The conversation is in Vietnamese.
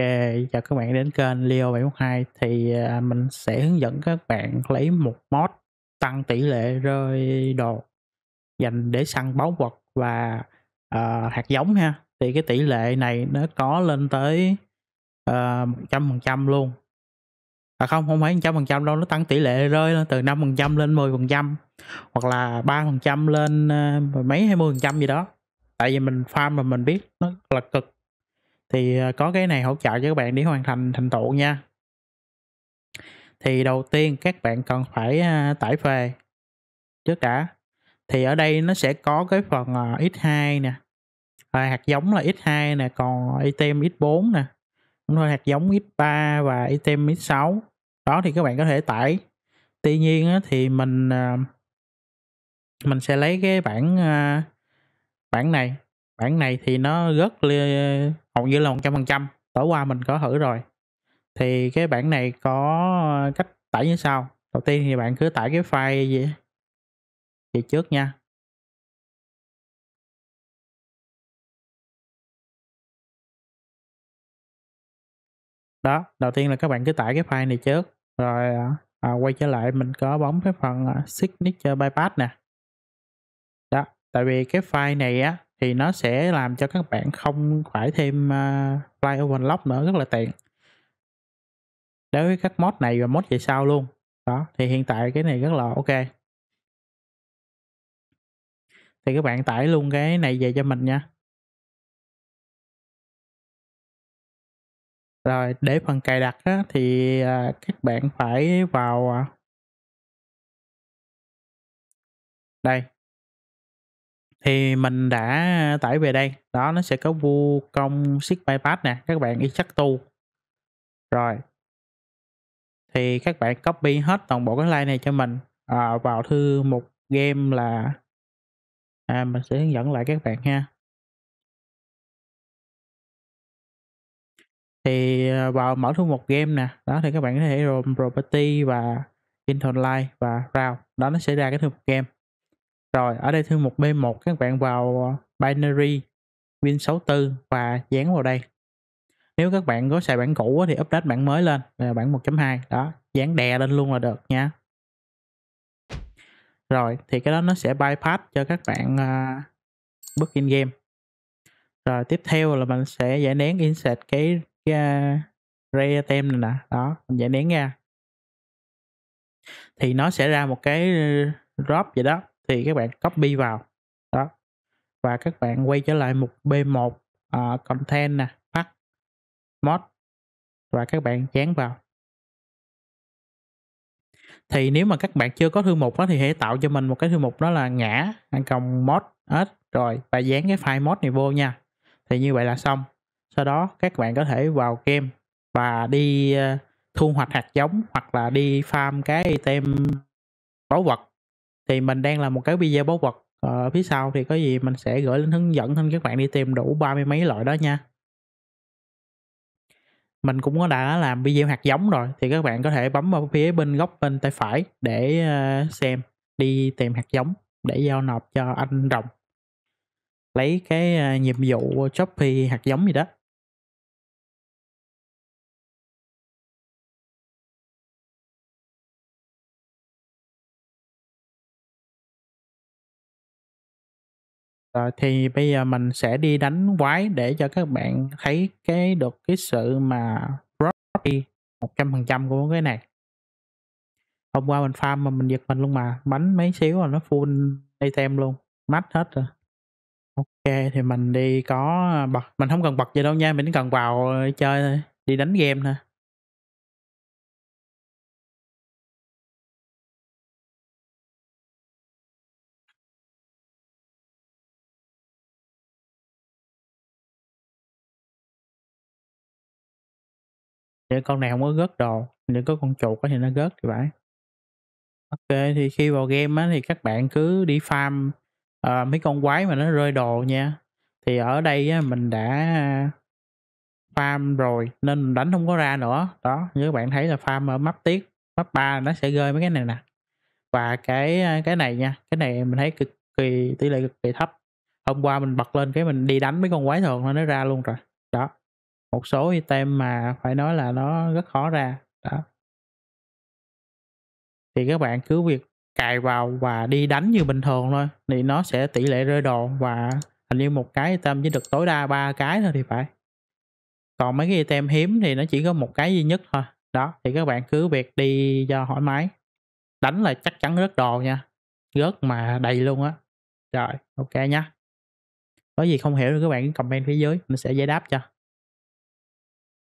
Ok, chào các bạn đến kênh Leo 712 thì à, mình sẽ hướng dẫn các bạn lấy một mod tăng tỷ lệ rơi đồ dành để săn báu vật và à, hạt giống ha. Thì cái tỷ lệ này nó có lên tới ờ, một trăm phần trăm luôn. À không, không phải một trăm phần trăm đâu, nó tăng tỷ lệ rơi từ năm phần trăm lên mười phần trăm hoặc là ba phần trăm lên uh, mấy hai mươi phần trăm gì đó. Tại vì mình farm mà mình biết nó là cực thì ờ, có cái này hỗ trợ cho các bạn để hoàn thành thành tựu nha thì đầu tiên các bạn cần phải ờ, tải về trước đã thì ở đây nó sẽ có cái phần ờ, x2 nè và hạt giống là x2 nè còn item x4 nè cũng hạt giống x3 và item x6 đó thì các bạn có thể tải tuy nhiên thì mình mình sẽ lấy cái bản bản này bản này thì nó rất hầu như là 100% tối qua mình có thử rồi thì cái bản này có cách tải như sau đầu tiên thì bạn cứ tải cái file gì vậy trước nha đó đầu tiên là các bạn cứ tải cái file này trước rồi à, à quay trở lại mình có bấm cái phần à, signature bypass nè đó tại vì cái file này á thì nó sẽ làm cho các bạn không phải thêm uh, fly overlock nữa rất là tiện đối với các mod này và mod về sau luôn đó thì hiện tại cái này rất là ok thì các bạn tải luôn cái này về cho mình nha rồi để phần cài đặt á, thì à, các bạn phải vào à, đây thì mình đã tải về đây đó nó sẽ có vu công siết bypass nè các bạn y chắc tu rồi thì các bạn copy hết toàn bộ cái line này cho mình à, vào thư mục game là à, mình sẽ hướng dẫn lại các bạn ha thì à, vào mở thư mục game nè đó thì các bạn có thể gồm property và internet line và round đó nó sẽ ra cái thư mục game rồi ở đây thư mục B1 các bạn vào ờ, binary Win64 và dán vào đây. Nếu các bạn có xài bản cũ thì update bản mới lên là bản 1.2 đó, dán đè lên luôn là được nha. Rồi thì cái đó nó sẽ bypass cho các bạn uh, bước in game. Rồi tiếp theo là mình sẽ giải nén insert cái, cái uh, ờ, ray item này nè, đó, mình giải nén ra. Thì nó sẽ ra một cái drop vậy đó thì các bạn copy vào đó và các bạn quay trở lại mục B1 uh, à, content nè pack mod và các bạn dán vào thì nếu mà các bạn chưa có thư mục đó thì hãy tạo cho mình một cái thư mục đó là ngã à, cộng mod s rồi và dán cái file mod này vô nha thì như vậy là xong sau đó các bạn có thể vào game và đi ờ, thu hoạch hạt giống hoặc là đi farm cái item báu vật thì mình đang làm một cái video báu vật ở ờ, phía sau thì có gì mình sẽ gửi lên hướng dẫn thêm các bạn đi tìm đủ ba mươi mấy loại đó nha mình cũng đã làm video hạt giống rồi thì các bạn có thể bấm vào phía bên góc bên tay phải để ờ, xem đi tìm hạt giống để giao nộp cho anh rồng lấy cái ờ, nhiệm vụ choppy hạt giống gì đó Rồi ờ, thì bây giờ mình sẽ đi đánh quái để cho các bạn thấy cái được cái sự mà property trăm của cái này. Hôm qua mình farm mà mình giật mình luôn mà, bánh mấy xíu là nó full item luôn, mắt hết rồi. Ok thì mình đi có bật, mình không cần bật gì đâu nha, mình chỉ cần vào chơi thôi, đi đánh game thôi. để con này không có gớt đồ để có con chuột thì nó gớt thì phải ok thì khi vào game á, thì các bạn cứ đi farm à, mấy con quái mà nó rơi đồ nha thì ở đây á, mình đã farm rồi nên đánh không có ra nữa đó như các bạn thấy là farm ở map tiết map 3 nó sẽ rơi mấy cái này nè và cái cái này nha cái này mình thấy cực kỳ tỷ lệ cực kỳ thấp hôm qua mình bật lên cái mình đi đánh mấy con quái thường nó ra luôn rồi đó một số item mà phải nói là nó rất khó ra đó thì các bạn cứ việc cài vào và đi đánh như bình thường thôi thì nó sẽ tỷ lệ rơi đồ và hình như một cái item chỉ được tối đa ba cái thôi thì phải còn mấy cái item hiếm thì nó chỉ có một cái duy nhất thôi đó thì các bạn cứ việc đi cho thoải mái đánh là chắc chắn rất đồ nha rớt mà đầy luôn á rồi ok nhá có gì không hiểu thì các bạn comment phía dưới mình sẽ giải đáp cho